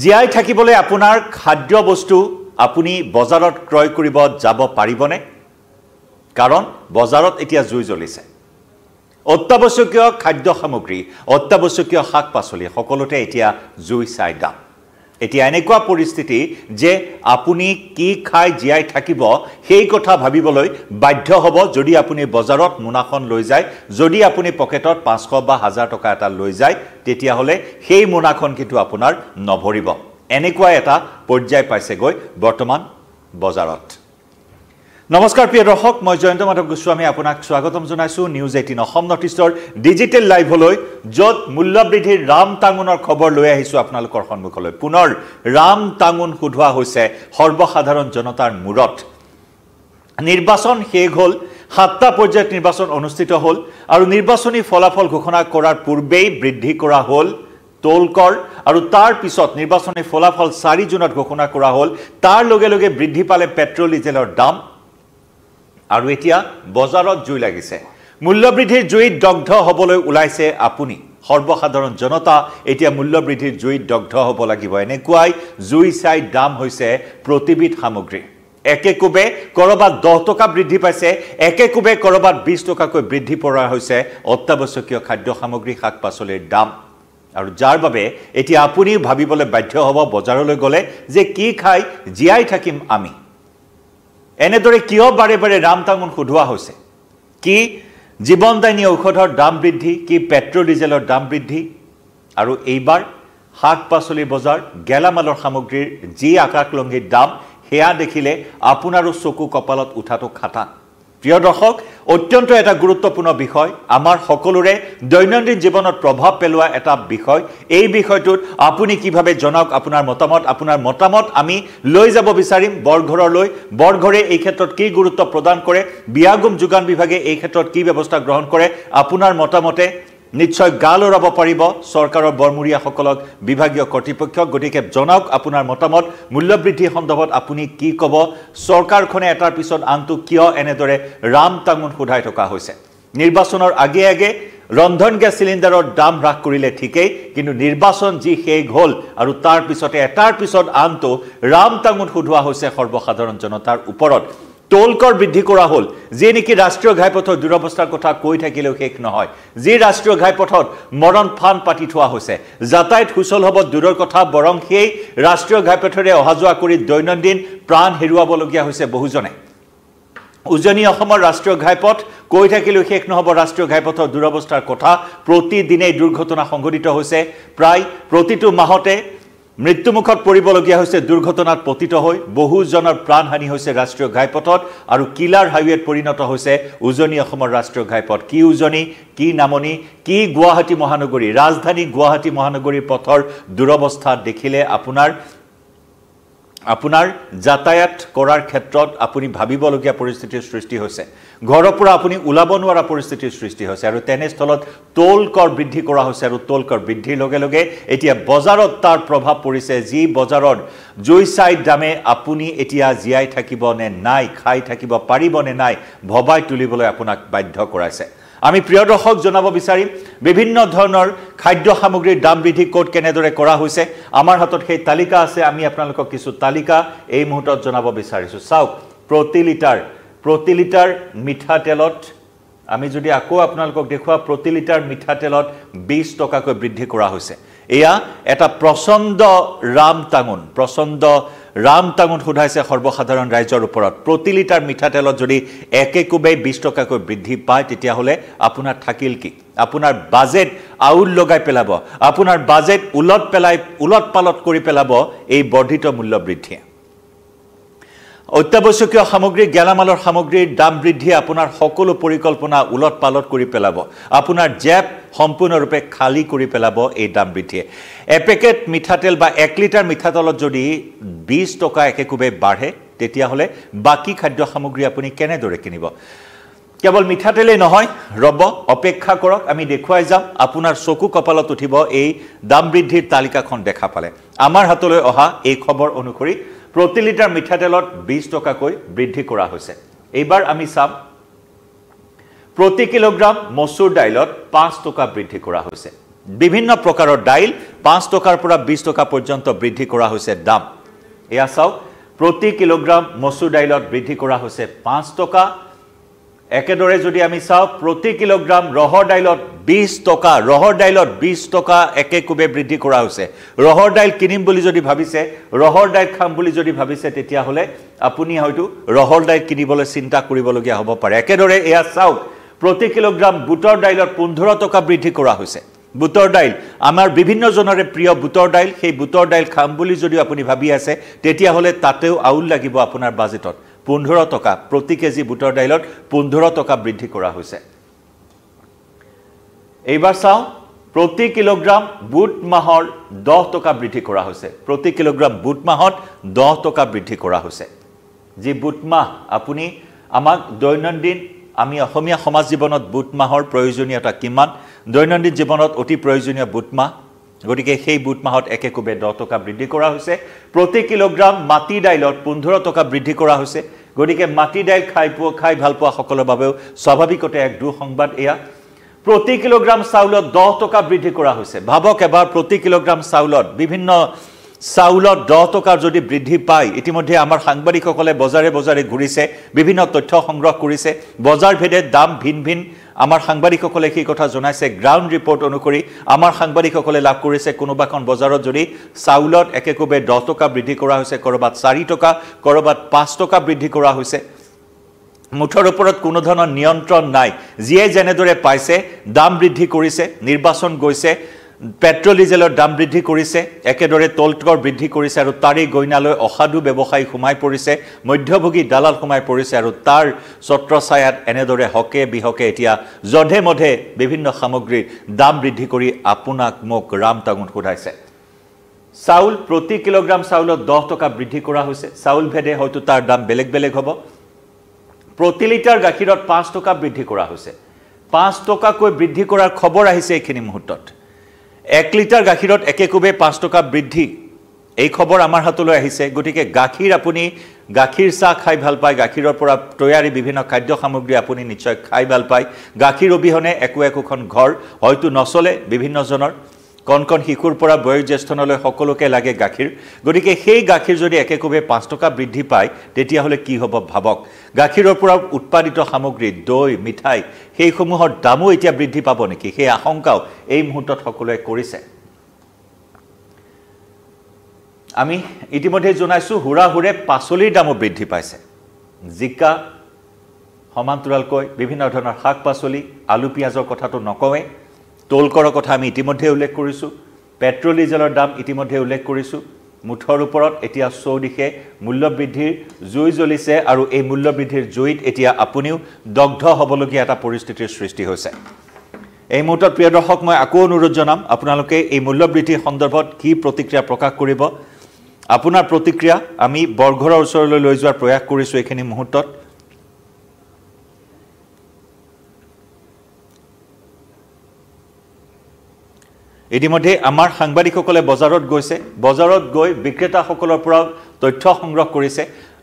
জীয়াই থাকিবলৈ আপোনাৰ খাদ্য বস্তু আপুনি বজাৰত ক্ৰয় কৰিব যাব পাৰিবনে কাৰণ বজাৰত এতিয়া জুই জ্বলিছে অত্যাৱশ্যকীয় খাদ্য সামগ্ৰী অত্যাৱশ্যকীয় শাক পাচলি সকলোতে এতিয়া জুই চাই দাম এতিয়া এনেকুৱা পৰিস্থিতি যে আপুনি কি খাই জীয়াই থাকিব সেই কথা ভাবিবলৈ বাধ্য হ'ব যদি আপুনি বজাৰত মোনাখন লৈ যায় যদি আপুনি পকেটত পাঁচশ বা হাজাৰ টকা এটা লৈ যায় তেতিয়াহ'লে সেই মোনাখন কিন্তু আপোনাৰ নভৰিব এনেকুৱা এটা পৰ্যায় পাইছেগৈ বৰ্তমান বজাৰত নমস্কাৰ প্ৰিয় দৰ্শক মই জয়ন্ত মাধৱ গোস্বামী আপোনাক স্বাগতম জনাইছোঁ নিউজ এইটিন অসম নৰ্থ ইষ্টৰ ডিজিটেল লাইভলৈ য'ত মূল্যবৃদ্ধিৰ ৰাম টাঙুনৰ খবৰ লৈ আহিছোঁ আপোনালোকৰ সন্মুখলৈ পুনৰ ৰাম টাঙোন সোধোৱা হৈছে সৰ্বসাধাৰণ জনতাৰ মূৰত নিৰ্বাচন শেষ হ'ল সাতটা পৰ্যায়ত নিৰ্বাচন অনুষ্ঠিত হ'ল আৰু নিৰ্বাচনী ফলাফল ঘোষণা কৰাৰ পূৰ্বেই বৃদ্ধি কৰা হ'ল টোল কৰ আৰু তাৰ পিছত নিৰ্বাচনী ফলাফল চাৰি জুনত ঘোষণা কৰা হ'ল তাৰ লগে লগে বৃদ্ধি পালে পেট্ৰল ডিজেলৰ দাম আৰু এতিয়া বজাৰত জুই লাগিছে মূল্যবৃদ্ধিৰ জুইত দগ্ধ হ'বলৈ ওলাইছে আপুনি সৰ্বসাধাৰণ জনতা এতিয়া মূল্যবৃদ্ধিৰ জুইত দগ্ধ হ'ব লাগিব এনেকুৱাই জুই চাই দাম হৈছে প্ৰতিবিধ সামগ্ৰী একে কোবে ক'ৰবাত দহ টকা বৃদ্ধি পাইছে একে কোবে ক'ৰবাত বিছ টকাকৈ বৃদ্ধি পৰা হৈছে অত্যাৱশ্যকীয় খাদ্য সামগ্ৰী শাক পাচলিৰ দাম আৰু যাৰ বাবে এতিয়া আপুনিও ভাবিবলৈ বাধ্য হ'ব বজাৰলৈ গ'লে যে কি খাই জীয়াই থাকিম আমি এনেদৰে কিয় বাৰে বাৰে ৰাম তামোন সোধোৱা হৈছে কি জীৱনদায়নী ঔষধৰ দাম বৃদ্ধি কি পেট্ৰল ডিজেলৰ দাম বৃদ্ধি আৰু এইবাৰ শাক পাচলি বজাৰ গেলামালৰ সামগ্ৰীৰ যি আকাশলংঘীৰ দাম সেয়া দেখিলে আপোনাৰো চকু কপালত উঠাটো খাটা প্ৰিয় দৰ্শক অত্যন্ত এটা গুৰুত্বপূৰ্ণ বিষয় আমাৰ সকলোৰে দৈনন্দিন জীৱনত প্ৰভাৱ পেলোৱা এটা বিষয় এই বিষয়টোত আপুনি কিভাৱে জনাওক আপোনাৰ মতামত আপোনাৰ মতামত আমি লৈ যাব বিচাৰিম বৰঘৰলৈ বৰঘৰে এই ক্ষেত্ৰত কি গুৰুত্ব প্ৰদান কৰে বিয়াগুম যোগান বিভাগে এই ক্ষেত্ৰত কি ব্যৱস্থা গ্ৰহণ কৰে আপোনাৰ মতামতে নিশ্চয় গাল ৰাব পাৰিব চৰকাৰৰ বৰমূৰীয়াসকলক বিভাগীয় কৰ্তৃপক্ষক গতিকে জনাওক আপোনাৰ মতামত মূল্যবৃদ্ধি সন্দৰ্ভত আপুনি কি ক'ব চৰকাৰখনে এটাৰ পিছত আনটো কিয় এনেদৰে ৰাম টাঙোন সোধাই থকা হৈছে নিৰ্বাচনৰ আগে আগে ৰন্ধন গেছ চিলিণ্ডাৰৰ দাম হ্ৰাস কৰিলে ঠিকেই কিন্তু নিৰ্বাচন যি শেষ হ'ল আৰু তাৰ পিছতে এটাৰ পিছত আনটো ৰাম টাঙোন সোধোৱা হৈছে সৰ্বসাধাৰণ জনতাৰ ওপৰত টোল কৰ বৃদ্ধি কৰা হল যে নেকি ৰাষ্ট্ৰীয় ঘাইপথৰ দুৰৱস্থাৰ কথা কৈ থাকিলেও শেষ নহয় যি ৰাষ্ট্ৰীয় ঘাইপথত মৰণ ফান পাতি থোৱা হৈছে যাতায়ত সুচল হব দূৰৰ কথা বৰং সেই ৰাষ্ট্ৰীয় ঘাইপথেৰে অহা যোৱা কৰি দৈনন্দিন প্ৰাণ হেৰুৱাবলগীয়া হৈছে বহুজনে উজনি অসমৰ ৰাষ্ট্ৰীয় ঘাইপথ কৈ থাকিলেও শেষ নহব ৰাষ্ট্ৰীয় ঘাইপথৰ দুৰৱস্থাৰ কথা প্ৰতিদিনেই দুৰ্ঘটনা সংঘটিত হৈছে প্ৰায় প্ৰতিটো মাহতে মৃত্যুমুখত পৰিবলগীয়া হৈছে দুৰ্ঘটনাত পতিত হৈ বহুজনৰ প্ৰাণহানি হৈছে ৰাষ্ট্ৰীয় ঘাইপথত আৰু কিলাৰ হাইৱেত পৰিণত হৈছে উজনি অসমৰ ৰাষ্ট্ৰীয় ঘাইপথ কি উজনি কি নামনি কি গুৱাহাটী মহানগৰী ৰাজধানী গুৱাহাটী মহানগৰীৰ পথৰ দুৰৱস্থা দেখিলে আপোনাৰ আপোনাৰ যাতায়াত কৰাৰ ক্ষেত্ৰত আপুনি ভাবিবলগীয়া পৰিস্থিতিৰ সৃষ্টি হৈছে ঘৰৰ পৰা আপুনি ওলাব নোৱাৰা পৰিস্থিতিৰ সৃষ্টি হৈছে আৰু তেনেস্থলত টোল কৰ বৃদ্ধি কৰা হৈছে আৰু টোল কৰ বৃদ্ধিৰ লগে লগে এতিয়া বজাৰত তাৰ প্ৰভাৱ পৰিছে যি বজাৰত জুই চাই দামে আপুনি এতিয়া জীয়াই থাকিব নে নাই খাই থাকিব পাৰিবনে নাই ভবাই তুলিবলৈ আপোনাক বাধ্য কৰাইছে আমি প্ৰিয় দৰ্শক জনাব বিচাৰিম বিভিন্ন ধৰণৰ খাদ্য সামগ্ৰীৰ দাম বৃদ্ধি ক'ত কেনেদৰে কৰা হৈছে আমাৰ হাতত সেই তালিকা আছে আমি আপোনালোকক কিছু তালিকা এই মুহূৰ্তত জনাব বিচাৰিছোঁ চাওক প্ৰতি লিটাৰ প্ৰতি লিটাৰ মিঠাতেলত আমি যদি আকৌ আপোনালোকক দেখুৱাওঁ প্ৰতি লিটাৰ মিঠাতেলত বিছ টকাকৈ বৃদ্ধি কৰা হৈছে এয়া এটা প্ৰচণ্ড ৰাম টাঙোন প্ৰচণ্ড ৰাম ৰামটাঙত সোধাইছে সৰ্বসাধাৰণ ৰাইজৰ ওপৰত প্ৰতি লিটাৰ মিঠাতেলত যদি একেকোবেই বিছ টকাকৈ বৃদ্ধি পায় তেতিয়াহ'লে আপোনাৰ থাকিল কি আপোনাৰ বাজেট আউল লগাই পেলাব আপোনাৰ বাজেট ওলট পেলাই ওলট পালট কৰি পেলাব এই বৰ্ধিত মূল্য বৃদ্ধিয়ে অত্যাৱশ্যকীয় সামগ্ৰী গেলামালৰ সামগ্ৰীৰ দাম বৃদ্ধি আপোনাৰ সকলো পৰিকল্পনা ওলট পালট কৰি পেলাব আপোনাৰ জেপ সম্পূৰ্ণৰূপে খালী কৰি পেলাব এই দাম বৃদ্ধিয়ে এপেকেট মিঠাতেল বা এক লিটাৰ মিঠাতেলত যদি বিছ টকা একেকোবে বাঢ়ে তেতিয়াহ'লে বাকী খাদ্য সামগ্ৰী আপুনি কেনেদৰে কিনিব কেৱল মিঠাতেলেই নহয় ৰ'ব অপেক্ষা কৰক আমি দেখুৱাই যাম আপোনাৰ চকু কপালত উঠিব এই দাম বৃদ্ধিৰ তালিকাখন দেখা পালে আমাৰ হাতলৈ অহা এই খবৰ অনুসৰি প্ৰতি লিটাৰ মিঠাতেলত বিশ টকাকৈ বৃদ্ধি কৰা হৈছে এইবাৰ আমি চাম প্ৰতি কিলোগ্ৰাম মচুৰ দাইলত পাঁচ টকা বৃদ্ধি কৰা হৈছে বিভিন্ন প্ৰকাৰৰ দাইল পাঁচ টকাৰ পৰা বিছ টকা পৰ্যন্ত বৃদ্ধি কৰা হৈছে দাম এয়া চাওক প্ৰতি কিলোগ্ৰাম মচুৰ দাইলত বৃদ্ধি কৰা হৈছে পাঁচ টকা একেদৰে যদি আমি চাওঁ প্ৰতি কিলোগ্ৰাম ৰহৰ দাইলত বিছ টকা ৰহৰ দাইলত বিছ টকা একে কোবে বৃদ্ধি কৰা হৈছে ৰহৰ দাইল কিনিম বুলি যদি ভাবিছে ৰহৰ দাইল খাম বুলি যদি ভাবিছে তেতিয়াহ'লে আপুনি হয়তো ৰহৰ দাইল কিনিবলৈ চিন্তা কৰিবলগীয়া হ'ব পাৰে একেদৰে এয়া চাওক প্ৰতি কিলোগ্ৰাম বুটৰ দাইলত পোন্ধৰ টকা বৃদ্ধি কৰা হৈছে বুটৰ দাইল আমাৰ বিভিন্নজনৰে প্ৰিয় বুটৰ দাইল সেই বুটৰ দাইল খাম বুলি যদি আপুনি ভাবি আছে তেতিয়াহ'লে তাতেও আউল লাগিব আপোনাৰ বাজেটত পোন্ধৰ টকা প্ৰতি কেজি বুটৰ দাইলত পোন্ধৰ টকা বৃদ্ধি কৰা হৈছে এইবাৰ চাওঁ প্ৰতি কিলোগ্ৰাম বুট মাহৰ দহ টকা বৃদ্ধি কৰা হৈছে প্ৰতি কিলোগ্ৰাম বুট মাহত দহ টকা বৃদ্ধি কৰা হৈছে যি বুট মাহ আপুনি আমাক দৈনন্দিন আমি অসমীয়া সমাজ জীৱনত বুট মাহৰ প্ৰয়োজনীয়তা কিমান দৈনন্দিন জীৱনত অতি প্ৰয়োজনীয় বুট মাহ গতিকে সেই বুট মাহত একেকোবে দহ টকা বৃদ্ধি কৰা হৈছে প্ৰতি কিলোগ্ৰাম মাটি দাইলত পোন্ধৰ টকা বৃদ্ধি কৰা হৈছে গতিকে মাটি দাইল খাই পোৱা খাই ভাল পোৱাসকলৰ বাবেও স্বাভাৱিকতে এক দুঃসংবাদ এয়া প্ৰতি কিলোগ্ৰাম চাউলত দহ টকা বৃদ্ধি কৰা হৈছে ভাবক এবাৰ প্ৰতি কিলোগ্ৰাম চাউলত বিভিন্ন চাউলত দহ টকাৰ যদি বৃদ্ধি পায় ইতিমধ্যে আমাৰ সাংবাদিকসকলে বজাৰে বজাৰে ঘূৰিছে বিভিন্ন তথ্য সংগ্ৰহ কৰিছে বজাৰ ভেদে দাম ভিন ভিন আমাৰ সাংবাদিকসকলে সেই কথা জনাইছে গ্ৰাউণ্ড ৰিপৰ্ট অনুসৰি আমাৰ সাংবাদিকসকলে লাভ কৰিছে কোনোবাখন বজাৰত যদি চাউলত একেকোবে দহ টকা বৃদ্ধি কৰা হৈছে ক'ৰবাত চাৰি টকা ক'ৰবাত পাঁচ টকা বৃদ্ধি কৰা হৈছে মুঠৰ ওপৰত কোনো ধৰণৰ নিয়ন্ত্ৰণ নাই যিয়ে যেনেদৰে পাইছে দাম বৃদ্ধি কৰিছে নিৰ্বাচন গৈছে পেট্ৰল ডিজেলৰ দাম বৃদ্ধি কৰিছে একেদৰে তলটকৰ বৃদ্ধি কৰিছে আৰু তাৰেই গইনালৈ অসাধু ব্যৱসায়ী সোমাই পৰিছে মধ্যভোগী দালাল সোমাই পৰিছে আৰু তাৰ ছত্ৰছায়াত এনেদৰে হকে বিহকে এতিয়া যধে মধে বিভিন্ন সামগ্ৰীৰ দাম বৃদ্ধি কৰি আপোনাক মোক ৰাম টাঙোন সোধাইছে চাউল প্ৰতি কিলোগ্ৰাম চাউলত দহ টকা বৃদ্ধি কৰা হৈছে চাউল ভেদে হয়তো তাৰ দাম বেলেগ বেলেগ হ'ব প্ৰতি লিটাৰ গাখীৰত পাঁচ টকা বৃদ্ধি কৰা হৈছে পাঁচ টকাকৈ বৃদ্ধি কৰাৰ খবৰ আহিছে এইখিনি মুহূৰ্তত এক লিটাৰ গাখীৰত একেকোবে পাঁচ টকা বৃদ্ধি এই খবৰ আমাৰ হাতলৈ আহিছে গতিকে গাখীৰ আপুনি গাখীৰ চাহ খাই ভাল পায় গাখীৰৰ পৰা তৈয়াৰী বিভিন্ন খাদ্য সামগ্ৰী আপুনি নিশ্চয় খাই ভাল পায় গাখীৰ অবিহনে একো একোখন ঘৰ হয়তো নচলে বিভিন্নজনৰ কণ কণ শিশুৰ পৰা বয়োজ্যেষ্ঠনলৈ সকলোকে লাগে গাখীৰ গতিকে সেই গাখীৰ যদি একেকোবে পাঁচ টকা বৃদ্ধি পায় তেতিয়াহ'লে কি হ'ব ভাবক গাখীৰৰ পৰা উৎপাদিত সামগ্ৰী দৈ মিঠাই সেইসমূহৰ দামো এতিয়া বৃদ্ধি পাব নেকি সেই আশংকাও এই মুহূৰ্তত সকলোৱে কৰিছে আমি ইতিমধ্যে জনাইছোঁ হুৰা হুৰে পাচলিৰ দামো বৃদ্ধি পাইছে জিকা সমান্তৰালকৈ বিভিন্ন ধৰণৰ শাক পাচলি আলু পিঁয়াজৰ কথাটো নকওঁৱেই টোলকৰৰ কথা আমি ইতিমধ্যে উল্লেখ কৰিছোঁ পেট্ৰল ডিজেলৰ দাম ইতিমধ্যে উল্লেখ কৰিছোঁ মুঠৰ ওপৰত এতিয়া চৌদিশে মূল্যবৃদ্ধিৰ জুই জ্বলিছে আৰু এই মূল্যবৃদ্ধিৰ জুইত এতিয়া আপুনিও দগ্ধ হ'বলগীয়া এটা পৰিস্থিতিৰ সৃষ্টি হৈছে এই মুহূৰ্তত প্ৰিয় দৰ্শক মই আকৌ অনুৰোধ জনাম আপোনালোকে এই মূল্যবৃদ্ধি সন্দৰ্ভত কি প্ৰতিক্ৰিয়া প্ৰকাশ কৰিব আপোনাৰ প্ৰতিক্ৰিয়া আমি বৰঘৰৰ ওচৰলৈ লৈ যোৱাৰ প্ৰয়াস কৰিছোঁ এইখিনি মুহূৰ্তত ইতিমধ্যে আমাৰ সাংবাদিকসকলে বজাৰত গৈছে বজাৰত গৈ বিক্ৰেতাসকলৰ পৰা তথ্য সংগ্ৰহ কৰিছে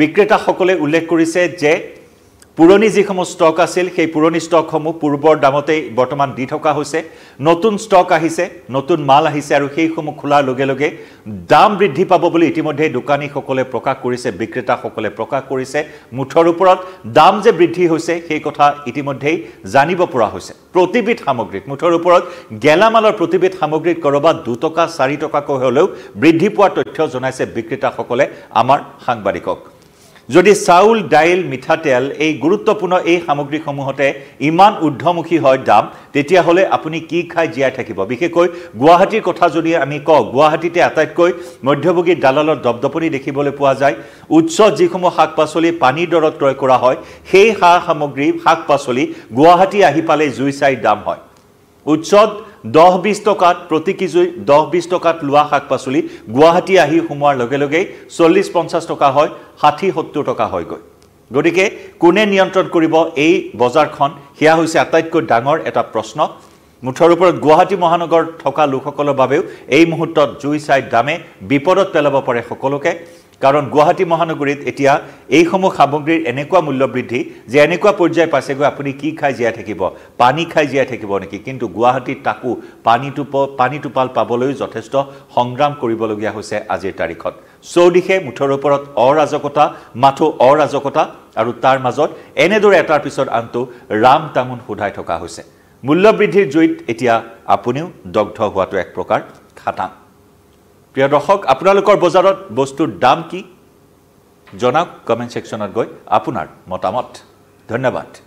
বিক্ৰেতাসকলে উল্লেখ কৰিছে যে পুৰণি যিসমূহ ষ্টক আছিল সেই পুৰণি ষ্টকসমূহ পূৰ্বৰ দামতেই বৰ্তমান দি থকা হৈছে নতুন ষ্টক আহিছে নতুন মাল আহিছে আৰু সেইসমূহ খোলাৰ লগে লগে দাম বৃদ্ধি পাব বুলি ইতিমধ্যেই দোকানীসকলে প্ৰকাশ কৰিছে বিক্ৰেতাসকলে প্ৰকাশ কৰিছে মুঠৰ ওপৰত দাম যে বৃদ্ধি হৈছে সেই কথা ইতিমধ্যেই জানিব পৰা হৈছে প্ৰতিবিধ সামগ্ৰীত মুঠৰ ওপৰত গেলামালৰ প্ৰতিবিধ সামগ্ৰীত ক'ৰবাত দুটকা চাৰি টকাকৈ হ'লেও বৃদ্ধি পোৱাৰ তথ্য জনাইছে বিক্ৰেতাসকলে আমাৰ সাংবাদিকক যদি চাউল দাইল মিঠাতেল এই গুৰুত্বপূৰ্ণ এই সামগ্ৰীসমূহতে ইমান ঊৰ্ধমুখী হয় দাম তেতিয়াহ'লে আপুনি কি খাই জীয়াই থাকিব বিশেষকৈ গুৱাহাটীৰ কথা যদি আমি কওঁ গুৱাহাটীতে আটাইতকৈ মধ্যভোগী দালালৰ দপদপনি দেখিবলৈ পোৱা যায় উচ্চ যিসমূহ শাক পাচলি পানীৰ দৰত ক্ৰয় কৰা হয় সেই সা সামগ্ৰী শাক পাচলি গুৱাহাটী আহি পালে জুই চাই দাম হয় উচ্চত দহ বিছ টকাত প্ৰতি কেজি দহ বিছ টকাত লোৱা শাক পাচলি গুৱাহাটী আহি সোমোৱাৰ লগে লগেই চল্লিছ পঞ্চাছ টকা হয় ষাঠি সত্তৰ টকা হয়গৈ গতিকে কোনে নিয়ন্ত্ৰণ কৰিব এই বজাৰখন সেয়া হৈছে আটাইতকৈ ডাঙৰ এটা প্ৰশ্ন মুঠৰ ওপৰত গুৱাহাটী মহানগৰত থকা লোকসকলৰ বাবেও এই মুহূৰ্তত জুই চাই দামে বিপদত পেলাব পাৰে সকলোকে কাৰণ গুৱাহাটী মহানগৰীত এতিয়া এইসমূহ সামগ্ৰীৰ এনেকুৱা মূল্যবৃদ্ধি যে এনেকুৱা পৰ্যায় পাইছেগৈ আপুনি কি খাই জীয়াই থাকিব পানী খাই জীয়াই থাকিব নেকি কিন্তু গুৱাহাটীত তাকো পানী টোপ পানী টোপাল পাবলৈও যথেষ্ট সংগ্ৰাম কৰিবলগীয়া হৈছে আজিৰ তাৰিখত চৌদিশে মুঠৰ ওপৰত অৰাজকতা মাথো অৰাজকতা আৰু তাৰ মাজত এনেদৰে এটাৰ পিছত আনটো ৰাম তামোন সোধাই থকা হৈছে মূল্যবৃদ্ধিৰ জুইত এতিয়া আপুনিও দগ্ধ হোৱাটো এক প্ৰকাৰ খাটাং প্ৰিয় দৰ্শক আপোনালোকৰ বজাৰত বস্তুৰ দাম কি জনাওক কমেণ্ট ছেকশ্যনত গৈ আপোনাৰ মতামত ধন্যবাদ